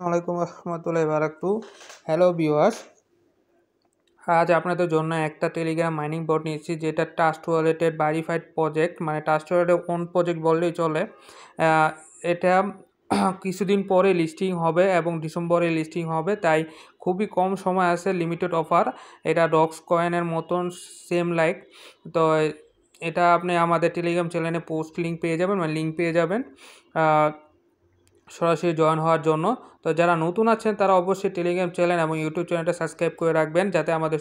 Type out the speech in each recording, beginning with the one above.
আসসালামাইকুম রহমতুল্লাহ বারাকু hello viewers আজ আপনাদের জন্য একটা টেলিগ্রাম মাইনিং বোর্ড নিয়েছি যেটা ট্রাস্ট ওয়ালেটের বাইরিফাইড প্রজেক্ট মানে ট্রাস্ট ওয়ালেটের ওন প্রজেক্ট বললেই চলে এটা কিছুদিন পরে লিস্টিং হবে এবং ডিসেম্বরে লিস্টিং হবে তাই খুবই কম সময় আছে লিমিটেড অফার এটা ডক্স কয়েনের মতন সেম লাইক তো এটা আপনি আমাদের টেলিগ্রাম চ্যানেলে পোস্ট লিঙ্ক পেয়ে যাবেন মানে লিঙ্ক পেয়ে যাবেন সরাসরি জয়েন হওয়ার জন্য তো যারা নতুন আছেন তারা অবশ্যই টেলিগ্রাম চ্যানেল এবং ইউটিউব চ্যানেলটা সাবস্ক্রাইব করে রাখবেন যাতে আমাদের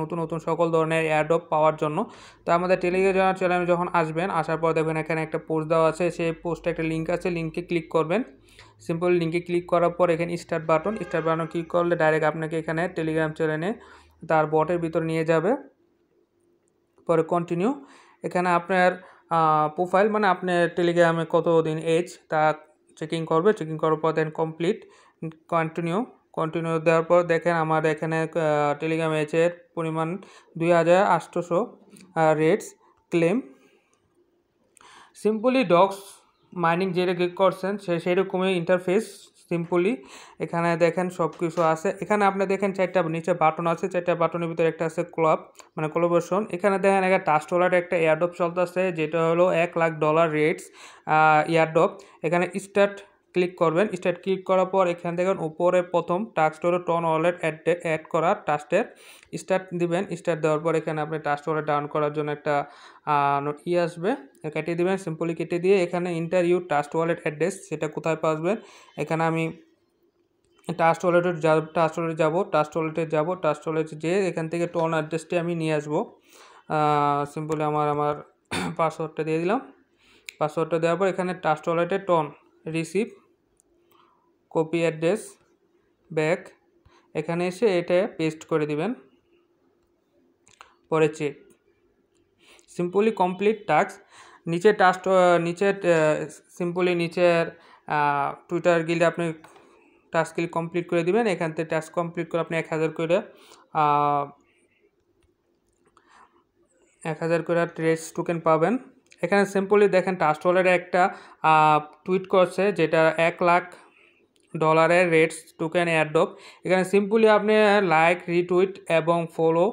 নতুন নতুন সকল ধরনের অ্যাডপ পাওয়ার জন্য তো আমাদের টেলিগ্রাম চ্যানেলে যখন আসবেন আসার পর দেখবেন এখানে একটা পোস্ট দেওয়া আছে সেই পোস্টে একটা লিঙ্ক আছে লিঙ্কে ক্লিক করবেন সিম্পল লিঙ্কে ক্লিক করার পর এখানে start button start button click করলে ডাইরেক্ট আপনাকে এখানে টেলিগ্রাম চ্যানেলে তার বটের ভিতর নিয়ে যাবে পরে কন্টিনিউ এখানে আপনার প্রোফাইল মানে আপনার টেলিগ্রামে কতদিন এজ তা চেকিং করবে চেকিং করার পর দেন কমপ্লিট কন্টিনিউ কন্টিনিউ দেওয়ার পর দেখেন আমার এখানে টেলিগ্রাম এচের পরিমাণ দুই হাজার আটশোশো rats claim simply dogs mining যেটা ক্লিক করছেন সে সেরকমই ইন্টারফেস সিম্পলি এখানে দেখেন সব কিছু আছে এখানে আপনি দেখেন চারটা নিচে বাটন আছে চারটা বাটনের ভিতরে একটা আছে ক্লাব মানে কোলাবোরেশন এখানে দেখেন একটা টাচ ডলার একটা এয়ারডপ চলতেছে যেটা হলো এক লাখ ডলার রেটস এয়ারডপ এখানে স্টার্ট ক্লিক করবেন স্টার্ট ক্লিক করার পর এখান থেকে উপরে প্রথম টাস্ক টাস্টোরে টন ওয়ালেট অ্যাড অ্যাড করা টাস্টের স্টার্ট দিবেন স্টার্ট দেওয়ার পর এখানে আপনি টাস্ক ওয়ালেট ডাউন করার জন্য একটা ই আসবে কেটে দিবেন সিম্পলি কেটে দিয়ে এখানে ইন্টারভিউ টাস্ট ওয়ালেট অ্যাড্রেস সেটা কোথায় পাসবেন এখানে আমি টাস্ট ওয়ালেটে যা টাস্ট ওয়ালেটে যাব টাস্ট ওয়ালেটে যাবো টাস্ট ওয়ালেটে যেয়ে এখান থেকে টন অ্যাড্রেসটি আমি নিয়ে আসবো সিম্পলি আমার আমার পাসওয়ার্ডটা দিয়ে দিলাম পাসওয়ার্ডটা দেওয়ার পর এখানে টাস্ট ওয়ালেটে TON receive copy address back এখানে এসে এটা পেস্ট করে দিবেন পরে চেক সিম্পলি কমপ্লিট টাস্ক নিচে টাস্ক নিচে সিম্পলি নিচের টুইটার গিলে আপনি টাস্ক গিল কমপ্লিট করে দিবেন এখান থেকে টাস্ক কমপ্লিট করে আপনি এক হাজার করে এক হাজার করে ট্রেস টোকেন পাবেন এখানে সিম্পলি দেখেন টাস্ক ওয়ালের একটা টুইট করছে যেটা এক লাখ ডলারের রেটস টোকেন এয়ারডপ এখানে সিম্পলি আপনি লাইক রিটুইট এবং ফলো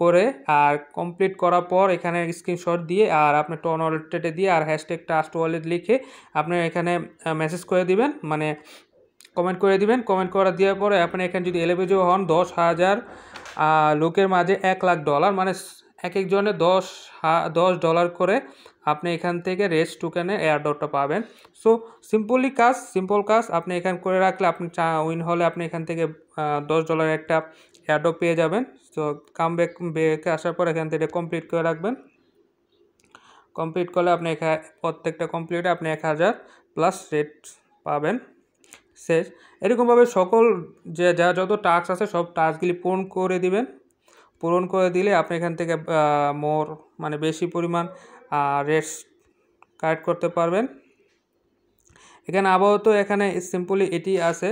করে আর কমপ্লিট করার পর এখানে স্ক্রিনশট দিয়ে আর আপনি টন অলটেটে দিয়ে আর হ্যাশট্যাগ টাস্ট ওয়ালেট লিখে আপনি এখানে মেসেজ করে দিবেন মানে কমেন্ট করে দিবেন কমেন্ট করা দেওয়ার পরে আপনি এখানে যদি এলিভেজিও হন দশ হাজার লোকের মাঝে এক লাখ ডলার মানে এক একজনে দশ হা দশ ডলার করে আপনি এখান থেকে রেস টোকেনের এয়ারডটটা পাবেন সো সিম্পলি কাজ সিম্পল কাজ আপনি এখান করে রাখলে আপনি চা উইন হলে আপনি এখান থেকে দশ ডলার একটা এয়ারডপ পেয়ে যাবেন সো কাম ব্যাক ব্যাকে আসার পর এখান থেকে কমপ্লিট করে রাখবেন কমপ্লিট করলে আপনি প্রত্যেকটা কমপ্লিটে আপনি এক হাজার প্লাস রেট পাবেন শেষ এরকমভাবে সকল যে যা যত টাস্ক আছে সব টাস্কগুলি পূরণ করে দিবেন পূরণ করে দিলে আপনি এখান থেকে মোর মানে বেশি পরিমাণ রেটস কালেক্ট করতে পারবেন এখানে আপাতত এখানে সিম্পলি এটি আছে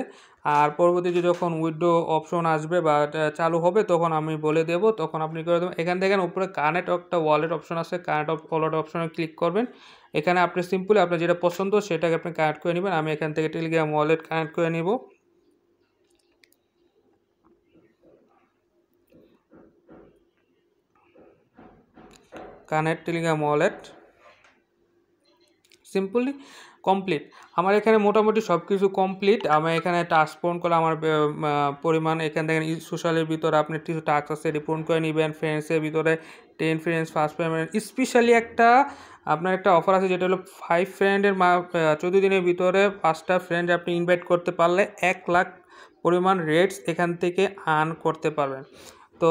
আর পরবর্তীতে যখন উইডো অপশন আসবে বা চালু হবে তখন আমি বলে দেব তখন আপনি করে দেবেন এখান থেকে উপরে কানেক্ট একটা ওয়ালেট অপশন আছে কানেক্ট ওয়ালেট অপশনে ক্লিক করবেন এখানে আপনি সিম্পলি আপনার যেটা পছন্দ সেটাকে আপনি কানেক্ট করে নেবেন আমি এখান থেকে টেলিগ্রাম ওয়ালেট কানেক্ট করে নেবো connect Telegram wallet simply complete আমার এখানে মোটামুটি সব কিছু কমপ্লিট আমার এখানে টাস্ক পূরণ করলে আমার পরিমাণ এখান থেকে সোশ্যালের ভিতরে আপনি কিছু টাস্ক আছে এটি পূরণ করে নেবেন ফ্রেন্ডসের ভিতরে ten friends first friend specially একটা আপনার একটা অফার আছে যেটা হলো ফাইভ ফ্রেন্ডের চোদ্দ দিনের ভিতরে পাঁচটা ফ্রেন্ড আপনি ইনভাইট করতে পারলে এক লাখ পরিমাণ রেটস এখান থেকে আর্ন করতে পারবেন তো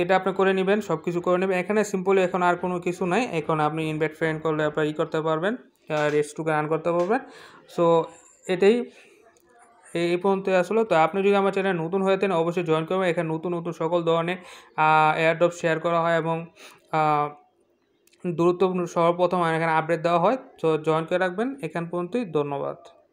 এটা আপনি করে নেবেন সব কিছু করে নেবেন এখানে সিম্পলি এখন আর কোনো কিছু নাই এখন আপনি ইনভাইট ফ্রেন্ড করলে আপনার ই করতে পারবেন টু রান করতে পারবেন সো এটাই এই পর্যন্ত আসলো তো আপনি যদি আমার চ্যানেল নতুন হয়ে থাকেন অবশ্যই জয়েন করবেন এখানে নতুন নতুন সকল ধরনের এয়ারড্রপ শেয়ার করা হয় এবং দ্রুত সর্বপ্রথম এখানে আপডেট দেওয়া হয় তো জয়েন করে রাখবেন এখান পর্যন্তই ধন্যবাদ